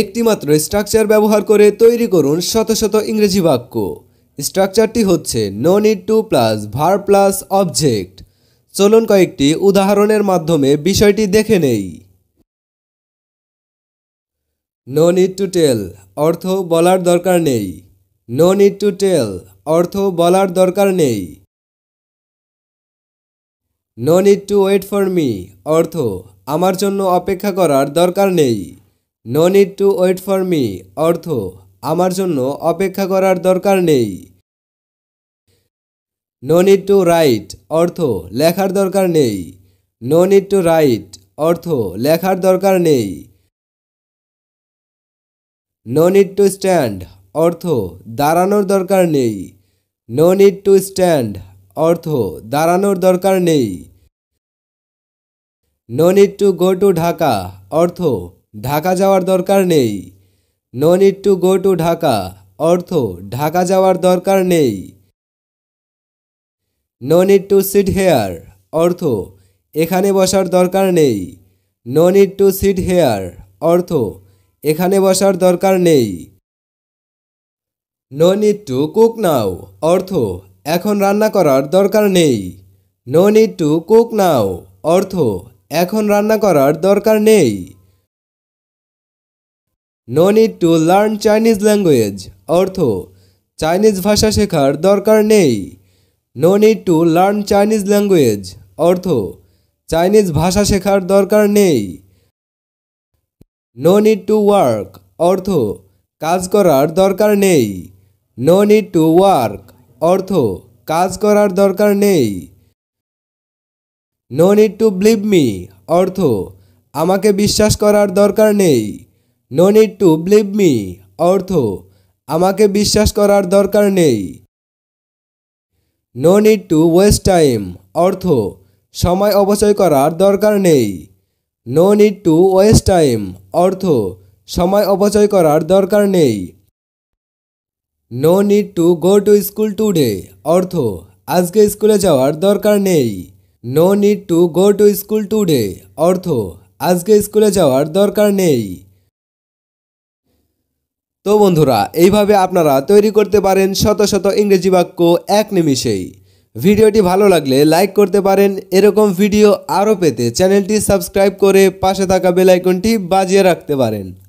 একটিমাত্র স্ট্রাকচার ব্যবহার করে তৈরি করুন শত শত ইংরেজি বাক্য স্ট্রাকচারটি হচ্ছে no need to plus verb plus object চলুন কয়েকটি উদাহরণের মাধ্যমে বিষয়টি দেখে নেই নো নিড টু টেল অর্থ বলার দরকার নেই নো নিড টু টেল অর্থ বলার দরকার নেই no need to wait for me অর্থ আমার জন্য অপেক্ষা করার দরকার নেই no need to wait for me অর্থ আমার জন্য অপেক্ষা করার দরকার নেই নো নিড টু রাইট অর্থ লেখার দরকার নেই নো নিড টু রাইট অর্থ লেখার দরকার নেই নো নিড টু স্ট্যান্ড অর্থ দাঁড়ানোর দরকার নেই নো নিড টু স্ট্যান্ড অর্থ দাঁড়ানোর দরকার নেই no need to go to Dhaka অর্থ ঢাকা যাওয়ার দরকার নেই no need to go to Dhaka অর্থ ঢাকা যাওয়ার দরকার নেই no need to sit here অর্থ এখানে বসার দরকার নেই no need to sit here অর্থ এখানে বসার দরকার নেই no need to cook now অর্থ এখন রান্না করার দরকার নেই no need to cook now অর্থ এখন রান্না করার দরকার নেই no need to learn Chinese language অর্থ চাইনিজ ভাষা শেখার দরকার নেই no need to learn Chinese language অর্থ চাইনিজ ভাষা শেখার দরকার নেই নো নিড টু ওয়ার্ক অর্থ কাজ করার দরকার নেই নো নিড টু ওয়ার্ক অর্থ কাজ করার দরকার নেই no need to believe me অর্থ আমাকে বিশ্বাস করার দরকার নেই no need to believe me অর্থ আমাকে বিশ্বাস করার দরকার নেই no need to waste time অর্থ সময় অপচয় করার দরকার নেই no need to waste time অর্থ সময় অপচয় করার দরকার নেই no need to go to school today অর্থ আজকে স্কুলে যাওয়ার দরকার নেই no need to go to school today অর্থ আজকে স্কুলে যাওয়ার দরকার নেই তো বন্ধুরা এইভাবে আপনারা তৈরি করতে পারেন শত শত ইংরেজি বাক্য এক নিমিষেই ভিডিওটি ভালো লাগলে লাইক করতে পারেন এরকম ভিডিও আরও পেতে চ্যানেলটি সাবস্ক্রাইব করে পাশে থাকা বেলাইকনটি বাজিয়ে রাখতে পারেন